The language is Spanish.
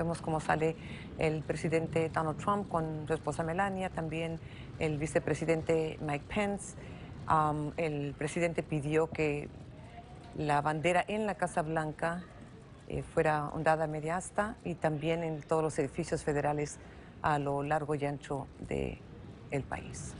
Vemos cómo sale el presidente Donald Trump con su esposa Melania, también el vicepresidente Mike Pence. el presidente pidió que la bandera en la Casa Blanca eh, fuera ondada media asta y también en todos los edificios federales a lo largo y ancho del país.